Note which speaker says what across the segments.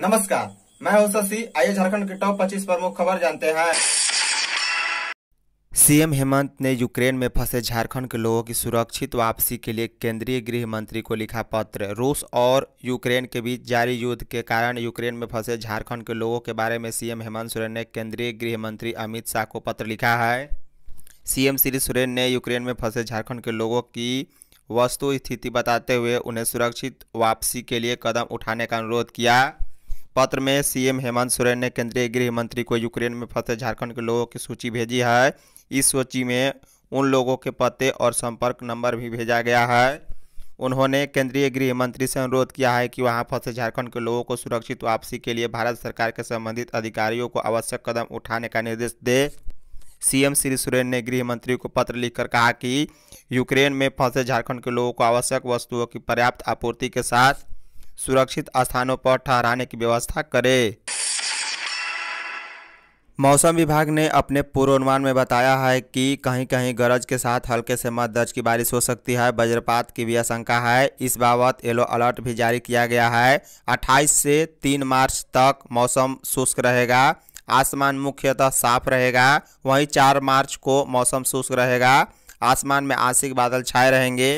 Speaker 1: नमस्कार मैं हूं शशि आइए झारखंड के टॉप 25 प्रमुख खबर जानते हैं सीएम हेमंत ने यूक्रेन में फंसे झारखंड के लोगों की सुरक्षित वापसी के लिए केंद्रीय गृह मंत्री को लिखा पत्र रूस और यूक्रेन के बीच जारी युद्ध के कारण यूक्रेन में फंसे झारखंड के लोगों के बारे में सीएम हेमंत सोरेन ने केंद्रीय गृह मंत्री अमित शाह को पत्र लिखा है सीएम श्री सोरेन ने यूक्रेन में फंसे झारखंड के लोगों की वस्तु स्थिति बताते हुए उन्हें सुरक्षित वापसी के लिए कदम उठाने का अनुरोध किया पत्र में सीएम हेमंत सोरेन ने केंद्रीय गृह मंत्री को यूक्रेन में फंसे झारखंड के लोगों की सूची भेजी है इस सूची में उन लोगों के पते और संपर्क नंबर भी भेजा गया है उन्होंने केंद्रीय गृह मंत्री से अनुरोध किया है कि वहां फंसे झारखंड के लोगों को सुरक्षित वापसी के लिए भारत सरकार के संबंधित अधिकारियों को आवश्यक कदम उठाने का निर्देश दे सीएम श्री सुरेन ने गृह मंत्री को पत्र लिखकर कहा कि यूक्रेन में फंसे झारखंड के लोगों को आवश्यक वस्तुओं की पर्याप्त आपूर्ति के साथ सुरक्षित स्थानों पर ठहराने की व्यवस्था करे मौसम विभाग ने अपने पूर्वानुमान में बताया है कि कहीं कहीं गरज के साथ हल्के से मध्य दर्ज की बारिश हो सकती है वज्रपात की भी आशंका है इस बाबत येलो अलर्ट भी जारी किया गया है 28 से 3 मार्च तक मौसम शुष्क रहेगा आसमान मुख्यतः साफ रहेगा वहीं 4 मार्च को मौसम शुष्क रहेगा आसमान में आंशिक बादल छाए रहेंगे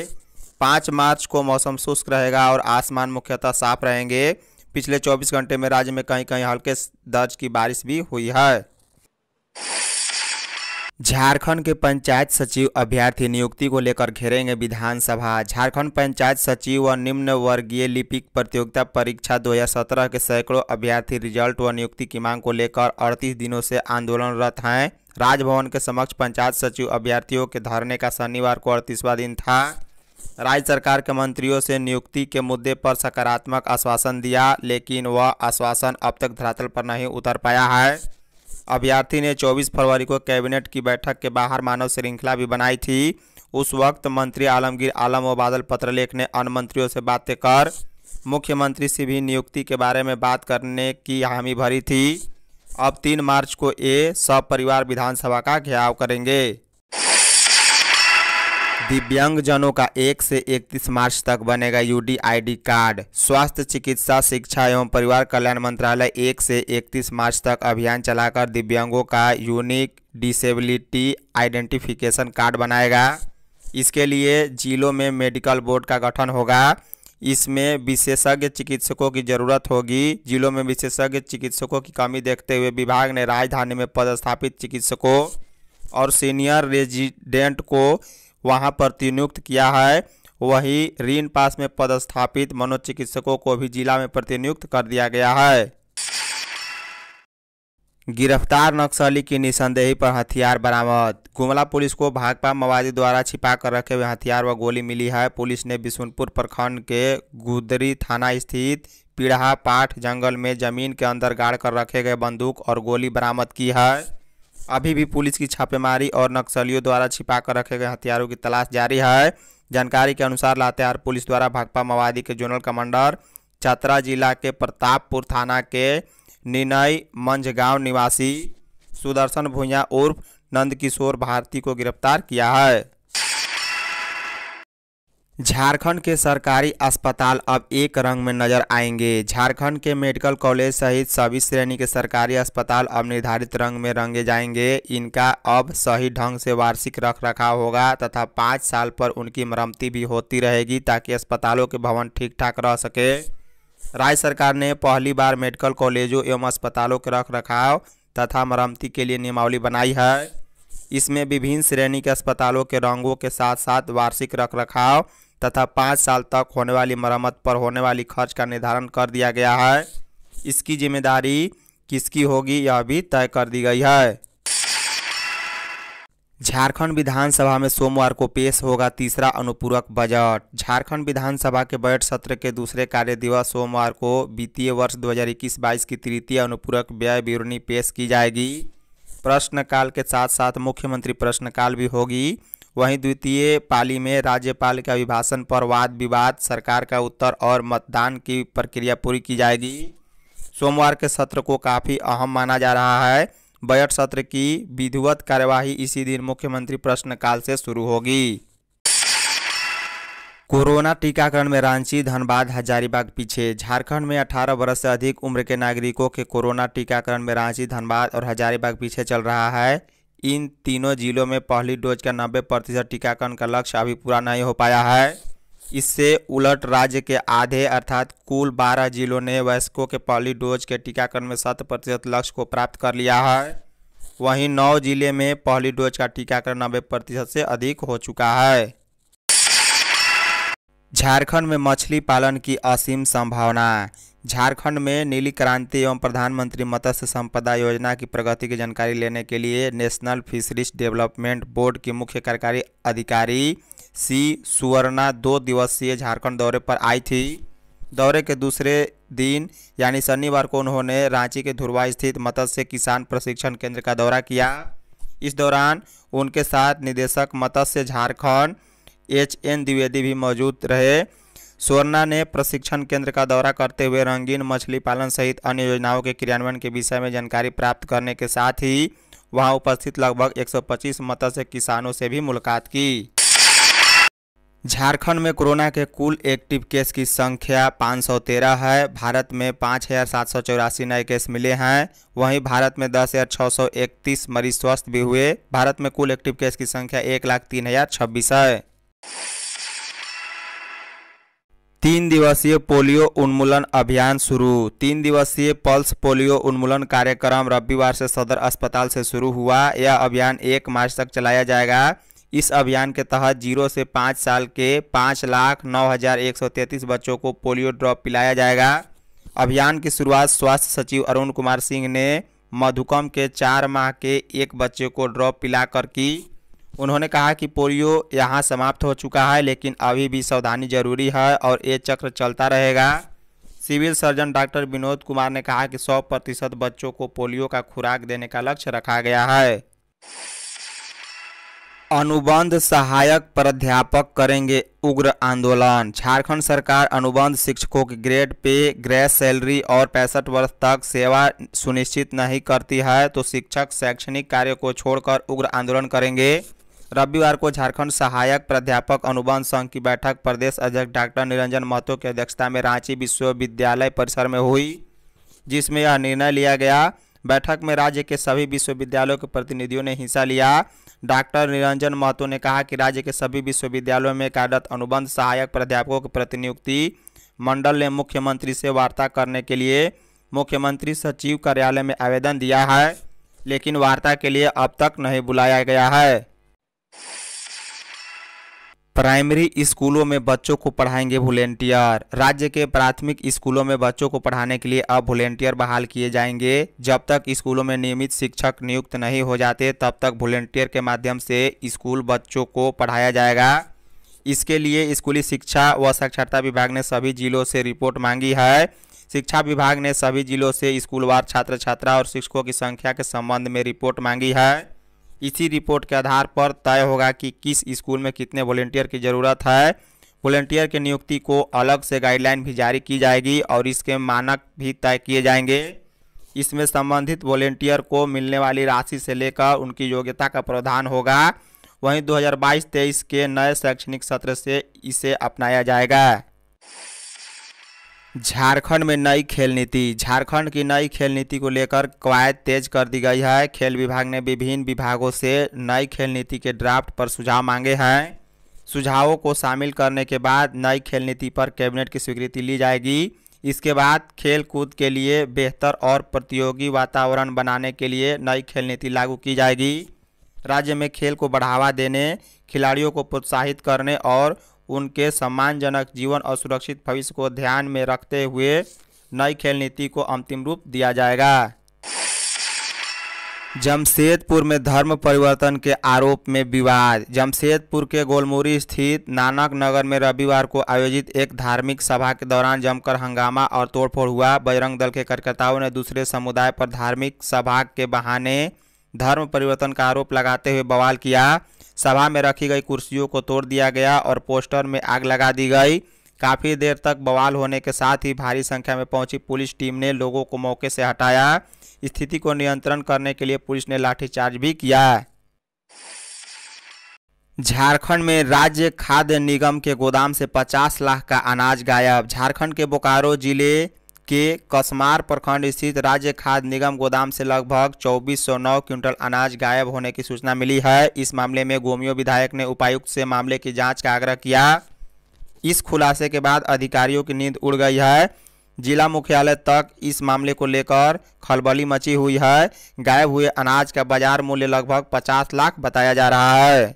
Speaker 1: पाँच मार्च को मौसम शुष्क रहेगा और आसमान मुख्यतः साफ रहेंगे पिछले 24 घंटे में राज्य में कहीं कहीं हल्के दर्ज की बारिश भी हुई है झारखंड के पंचायत सचिव अभ्यर्थी नियुक्ति को लेकर घेरेंगे विधानसभा झारखंड पंचायत सचिव व निम्न वर्गीय लिपिक प्रतियोगिता परीक्षा 2017 के सैकड़ों अभ्यर्थी रिजल्ट व नियुक्ति की मांग को लेकर 38 दिनों से आंदोलनरत हैं राजभवन के समक्ष पंचायत सचिव अभ्यर्थियों के धरने का शनिवार को अड़तीसवा दिन था राज्य सरकार के मंत्रियों से नियुक्ति के मुद्दे पर सकारात्मक आश्वासन दिया लेकिन वह आश्वासन अब तक धरातल पर नहीं उतर पाया है अभ्यर्थी ने 24 फरवरी को कैबिनेट की बैठक के बाहर मानव श्रृंखला भी बनाई थी उस वक्त मंत्री आलमगीर आलम व बादल पत्रलेख ने अन्य मंत्रियों से बातें कर मुख्यमंत्री से भी नियुक्ति के बारे में बात करने की हामी भरी थी अब तीन मार्च को ये सब परिवार विधानसभा का घेराव करेंगे दिव्यांगजनों का एक से इकतीस मार्च तक बनेगा यूडीआईडी कार्ड स्वास्थ्य चिकित्सा शिक्षा एवं परिवार कल्याण मंत्रालय एक से इकतीस मार्च तक अभियान चलाकर दिव्यांगों का यूनिक डिसेबिलिटी आइडेंटिफिकेशन कार्ड बनाएगा इसके लिए जिलों में मेडिकल बोर्ड का गठन होगा इसमें विशेषज्ञ चिकित्सकों की जरूरत होगी जिलों में विशेषज्ञ चिकित्सकों की कमी देखते हुए विभाग ने राजधानी में पदस्थापित चिकित्सकों और सीनियर रेजिडेंट को वहाँ पर प्रतिनियुक्त किया है वही रीन पास में पदस्थापित मनोचिकित्सकों को भी जिला में प्रतिनियुक्त कर दिया गया है गिरफ्तार नक्सली की निसंदेही पर हथियार बरामद गुमला पुलिस को भाकपा मवादी द्वारा छिपा कर रखे हुए हथियार व गोली मिली है पुलिस ने बिशुनपुर प्रखंड के गुदरी थाना स्थित पीढ़ा पाठ जंगल में जमीन के अंदर गाड़ कर रखे गए बंदूक और गोली बरामद की है अभी भी पुलिस की छापेमारी और नक्सलियों द्वारा छिपा कर रखे गए हथियारों की तलाश जारी है जानकारी के अनुसार लातेहार पुलिस द्वारा भाकपा माओवादी के जोनल कमांडर चतरा जिला के प्रतापपुर थाना के निनय मंझगांव निवासी सुदर्शन भुइया उर्फ नंदकिशोर भारती को गिरफ्तार किया है झारखंड के सरकारी अस्पताल अब एक रंग में नजर आएंगे झारखंड के मेडिकल कॉलेज सहित सभी श्रेणी के सरकारी अस्पताल अब निर्धारित रंग में रंगे जाएंगे इनका अब सही ढंग से वार्षिक रख रखाव होगा तथा पाँच साल पर उनकी मरम्मती भी होती रहेगी ताकि अस्पतालों के भवन ठीक ठाक रह सके राज्य सरकार ने पहली बार मेडिकल कॉलेजों एवं अस्पतालों के रख रखाव तथा मरम्मती के लिए नियमावली बनाई है इसमें विभिन्न श्रेणी के अस्पतालों के रंगों के साथ साथ वार्षिक रख रखाव तथा पाँच साल तक होने वाली मरम्मत पर होने वाली खर्च का निर्धारण कर दिया गया है इसकी जिम्मेदारी किसकी होगी यह भी तय कर दी गई है झारखंड विधानसभा में सोमवार को पेश होगा तीसरा अनुपूरक बजट झारखंड विधानसभा के बजट सत्र के दूसरे कार्य दिवस सोमवार को वित्तीय वर्ष 2021-22 की तृतीय अनुपूरक व्यय विवरणी पेश की जाएगी प्रश्नकाल के साथ साथ मुख्यमंत्री प्रश्नकाल भी होगी वहीं द्वितीय पाली में राज्यपाल के अभिभाषण पर वाद विवाद सरकार का उत्तर और मतदान की प्रक्रिया पूरी की जाएगी सोमवार के सत्र को काफ़ी अहम माना जा रहा है बजट सत्र की विधिवत कार्यवाही इसी दिन मुख्यमंत्री प्रश्नकाल से शुरू होगी कोरोना टीकाकरण में रांची धनबाद हजारीबाग पीछे झारखंड में 18 वर्ष से अधिक उम्र के नागरिकों के कोरोना टीकाकरण में रांची धनबाद और हजारीबाग पीछे चल रहा है इन तीनों जिलों में पहली डोज का नब्बे प्रतिशत टीकाकरण का लक्ष्य अभी पूरा नहीं हो पाया है इससे उलट राज्य के आधे अर्थात कुल बारह जिलों ने वयस्कों के पहली डोज के टीकाकरण में शत प्रतिशत लक्ष्य को प्राप्त कर लिया है वहीं नौ जिले में पहली डोज का टीकाकरण नब्बे प्रतिशत से अधिक हो चुका है झारखंड में मछली पालन की असीम संभावना झारखंड में नीली क्रांति एवं प्रधानमंत्री मत्स्य संपदा योजना की प्रगति की जानकारी लेने के लिए नेशनल फिशरीज डेवलपमेंट बोर्ड की मुख्य कार्यकारी अधिकारी सी सुवर्णा दो दिवसीय झारखंड दौरे पर आई थी दौरे के दूसरे दिन यानी शनिवार को उन्होंने रांची के धुरवा स्थित मत्स्य किसान प्रशिक्षण केंद्र का दौरा किया इस दौरान उनके साथ निदेशक मत्स्य झारखंड एच एन द्विवेदी भी मौजूद रहे स्वर्णा ने प्रशिक्षण केंद्र का दौरा करते हुए रंगीन मछली पालन सहित अन्य योजनाओं के क्रियान्वयन के विषय में जानकारी प्राप्त करने के साथ ही वहां उपस्थित लगभग 125 मत्स्य किसानों से भी मुलाकात की झारखंड में कोरोना के कुल एक्टिव केस की संख्या 513 है भारत में पाँच हज़ार सात सौ चौरासी नए केस मिले हैं वहीं भारत में दस हज़ार छः सौ इकतीस मरीज स्वस्थ भी हुए भारत में कुल एक्टिव केस की संख्या एक लाख तीन हज़ार छब्बीस है तीन दिवसीय पोलियो उन्मूलन अभियान शुरू तीन दिवसीय पल्स पोलियो उन्मूलन कार्यक्रम रविवार से सदर अस्पताल से शुरू हुआ यह अभियान एक मार्च तक चलाया जाएगा इस अभियान के तहत जीरो से पाँच साल के पाँच लाख नौ हज़ार एक सौ तैंतीस बच्चों को पोलियो ड्रॉप पिलाया जाएगा अभियान की शुरुआत स्वास्थ्य सचिव अरुण कुमार सिंह ने मधुकम के चार माह के एक बच्चे को ड्रॉप पिलाकर की उन्होंने कहा कि पोलियो यहाँ समाप्त हो चुका है लेकिन अभी भी सावधानी जरूरी है और ये चक्र चलता रहेगा civil surgeon doctor Vinod Kumar ने कहा कि 100 प्रतिशत बच्चों को पोलियो का खुराक देने का लक्ष्य रखा गया है अनुबंध सहायक प्राध्यापक करेंगे उग्र आंदोलन झारखंड सरकार अनुबंध शिक्षकों की ग्रेड पे ग्रेस सैलरी और पैंसठ वर्ष तक सेवा सुनिश्चित नहीं करती है तो शिक्षक शैक्षणिक कार्य को छोड़कर उग्र आंदोलन करेंगे रविवार को झारखंड सहायक प्राध्यापक अनुबंध संघ की बैठक प्रदेश अध्यक्ष डॉक्टर निरंजन महतो की अध्यक्षता में रांची विश्वविद्यालय परिसर में हुई जिसमें यह निर्णय लिया गया बैठक में राज्य के सभी विश्वविद्यालयों के प्रतिनिधियों ने हिस्सा लिया डॉक्टर निरंजन महतो ने कहा कि राज्य के सभी विश्वविद्यालयों में कार्यरत अनुबंध सहायक प्राध्यापकों की प्रतिनियुक्ति मंडल ने मुख्यमंत्री से वार्ता करने के लिए मुख्यमंत्री सचिव कार्यालय में आवेदन दिया है लेकिन वार्ता के लिए अब तक नहीं बुलाया गया है प्राइमरी स्कूलों में बच्चों को पढ़ाएंगे वॉलेंटियर राज्य के प्राथमिक स्कूलों में बच्चों को पढ़ाने के लिए अब वॉलेंटियर बहाल किए जाएंगे जब तक स्कूलों में नियमित शिक्षक नियुक्त नहीं हो जाते तब तक वॉलेंटियर के माध्यम से स्कूल बच्चों को पढ़ाया जाएगा इसके लिए स्कूली शिक्षा व साक्षरता विभाग ने सभी जिलों से रिपोर्ट मांगी है शिक्षा विभाग ने सभी जिलों से स्कूलवार छात्र छात्रा और शिक्षकों की संख्या के संबंध में रिपोर्ट मांगी है इसी रिपोर्ट के आधार पर तय होगा कि किस स्कूल में कितने वॉलेंटियर की ज़रूरत है वॉलेंटियर की नियुक्ति को अलग से गाइडलाइन भी जारी की जाएगी और इसके मानक भी तय किए जाएंगे इसमें संबंधित वॉलेंटियर को मिलने वाली राशि से लेकर उनकी योग्यता का प्रावधान होगा वहीं 2022-23 के नए शैक्षणिक सत्र से इसे अपनाया जाएगा झारखंड में नई खेल नीति झारखंड की नई खेल नीति को लेकर कवायद तेज कर दी गई है खेल विभाग ने विभिन्न विभागों से नई खेल नीति के ड्राफ्ट पर सुझाव मांगे हैं सुझावों को शामिल करने के बाद नई खेल नीति पर कैबिनेट की स्वीकृति ली जाएगी इसके बाद खेल कूद के लिए बेहतर और प्रतियोगी वातावरण बनाने के लिए नई खेल नीति लागू की जाएगी राज्य में खेल को बढ़ावा देने खिलाड़ियों को प्रोत्साहित करने और उनके सम्मानजनक जीवन और सुरक्षित भविष्य को ध्यान में रखते हुए नई खेल नीति को अंतिम रूप दिया जाएगा जमशेदपुर में धर्म परिवर्तन के आरोप में विवाद जमशेदपुर के गोलमोरी स्थित नानक नगर में रविवार को आयोजित एक धार्मिक सभा के दौरान जमकर हंगामा और तोड़फोड़ हुआ बजरंग दल के कार्यकर्ताओं ने दूसरे समुदाय पर धार्मिक सभा के बहाने धर्म परिवर्तन का आरोप लगाते हुए बवाल किया सभा में रखी गई कुर्सियों को तोड़ दिया गया और पोस्टर में आग लगा दी गई काफ़ी देर तक बवाल होने के साथ ही भारी संख्या में पहुंची पुलिस टीम ने लोगों को मौके से हटाया स्थिति को नियंत्रण करने के लिए पुलिस ने लाठीचार्ज भी किया झारखंड में राज्य खाद्य निगम के गोदाम से 50 लाख का अनाज गायब झारखंड के बोकारो जिले के कसमार प्रखंड स्थित राज्य खाद्य निगम गोदाम से लगभग 2409 क्विंटल अनाज गायब होने की सूचना मिली है इस मामले में गोमियो विधायक ने उपायुक्त से मामले की जांच का आग्रह किया इस खुलासे के बाद अधिकारियों की नींद उड़ गई है जिला मुख्यालय तक इस मामले को लेकर खलबली मची हुई है गायब हुए अनाज का बाजार मूल्य लगभग पचास लाख बताया जा रहा है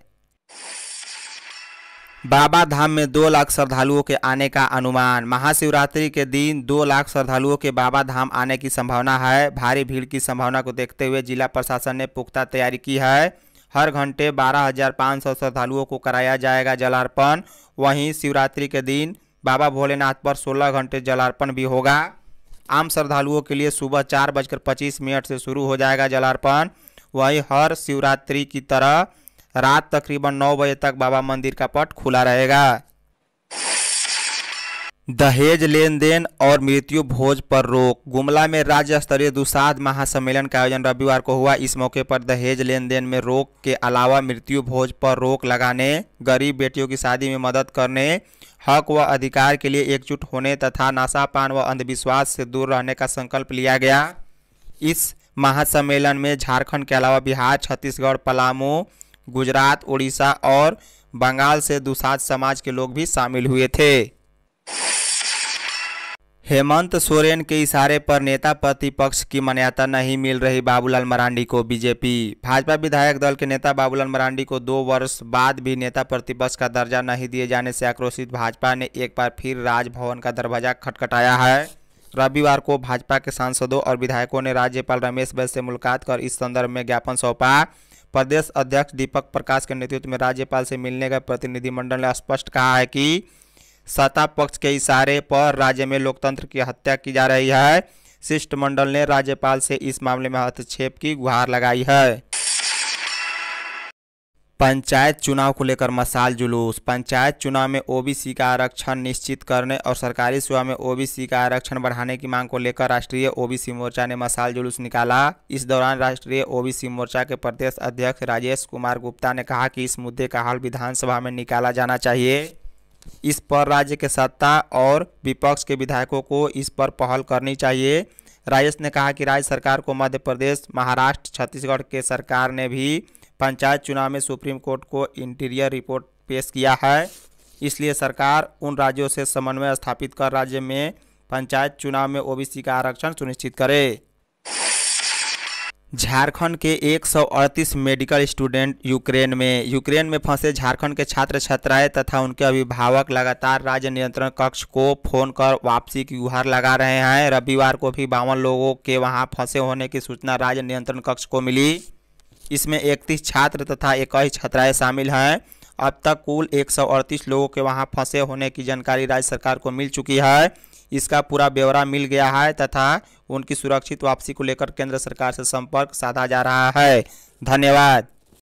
Speaker 1: बाबा धाम में दो लाख श्रद्धालुओं के आने का अनुमान महाशिवरात्रि के दिन दो लाख श्रद्धालुओं के बाबा धाम आने की संभावना है भारी भीड़ की संभावना को देखते हुए जिला प्रशासन ने पुख्ता तैयारी की है हर घंटे 12,500 श्रद्धालुओं को कराया जाएगा जलार्पण वहीं शिवरात्रि के दिन बाबा भोलेनाथ पर 16 घंटे जलार्पण भी होगा आम श्रद्धालुओं के लिए सुबह चार बजकर पच्चीस मिनट से शुरू हो जाएगा जलार्पण वहीं हर शिवरात्रि की तरह रात तकरीबन नौ बजे तक बाबा मंदिर का पट खुला रहेगा दहेज लेन देन और मृत्यु भोज पर रोक गुमला में राज्य स्तरीय दुसाध महासम्मेलन का आयोजन रविवार को हुआ इस मौके पर दहेज लेन देन में रोक के अलावा मृत्यु भोज पर रोक लगाने गरीब बेटियों की शादी में मदद करने हक व अधिकार के लिए एकजुट होने तथा नाशा पान व अंधविश्वास से दूर रहने का संकल्प लिया गया इस महासम्मेलन में झारखंड के अलावा बिहार छत्तीसगढ़ पलामू गुजरात उड़ीसा और बंगाल से दुसाध समाज के लोग भी शामिल हुए थे हेमंत सोरेन के इशारे पर नेता प्रतिपक्ष की मान्यता नहीं मिल रही बाबूलाल मरांडी को बीजेपी भाजपा विधायक दल के नेता बाबूलाल मरांडी को दो वर्ष बाद भी नेता प्रतिपक्ष का दर्जा नहीं दिए जाने से आक्रोशित भाजपा ने एक बार फिर राजभवन का दरवाजा खटखटाया है रविवार को भाजपा के सांसदों और विधायकों ने राज्यपाल रमेश बैस से मुलाकात कर इस संदर्भ में ज्ञापन सौंपा प्रदेश अध्यक्ष दीपक प्रकाश के नेतृत्व में राज्यपाल से मिलने का प्रतिनिधिमंडल ने स्पष्ट कहा है कि सत्ता पक्ष के इशारे पर राज्य में लोकतंत्र की हत्या की जा रही है शिष्टमंडल ने राज्यपाल से इस मामले में हस्तक्षेप की गुहार लगाई है पंचायत चुनाव को लेकर मसाल जुलूस पंचायत चुनाव में ओबीसी का आरक्षण निश्चित करने और सरकारी सेवा में ओबीसी का आरक्षण बढ़ाने की मांग को लेकर राष्ट्रीय ओबीसी मोर्चा ने मसाल जुलूस निकाला इस दौरान राष्ट्रीय ओबीसी मोर्चा के प्रदेश अध्यक्ष राजेश कुमार गुप्ता ने कहा कि इस मुद्दे का हल विधानसभा में निकाला जाना चाहिए इस पर राज्य के सत्ता और विपक्ष के विधायकों को इस पर पहल करनी चाहिए राजेश ने कहा कि राज्य सरकार को मध्य प्रदेश महाराष्ट्र छत्तीसगढ़ के सरकार ने भी पंचायत चुनाव में सुप्रीम कोर्ट को इंटीरियर रिपोर्ट पेश किया है इसलिए सरकार उन राज्यों से समन्वय स्थापित कर राज्य में पंचायत चुनाव में ओबीसी का आरक्षण सुनिश्चित करे झारखंड के 138 मेडिकल स्टूडेंट यूक्रेन में यूक्रेन में फंसे झारखंड के छात्र छात्राएं तथा उनके अभिभावक लगातार राज्य नियंत्रण कक्ष को फोन कर वापसी की गुहार लगा रहे हैं रविवार को भी बावन लोगों के वहां फंसे होने की सूचना राज्य नियंत्रण कक्ष को मिली इसमें इकतीस छात्र तथा इक्कीस छात्राएँ शामिल हैं अब तक कुल एक लोगों के वहां फंसे होने की जानकारी राज्य सरकार को मिल चुकी है इसका पूरा ब्यौरा मिल गया है तथा उनकी सुरक्षित वापसी को लेकर केंद्र सरकार से संपर्क साधा जा रहा है धन्यवाद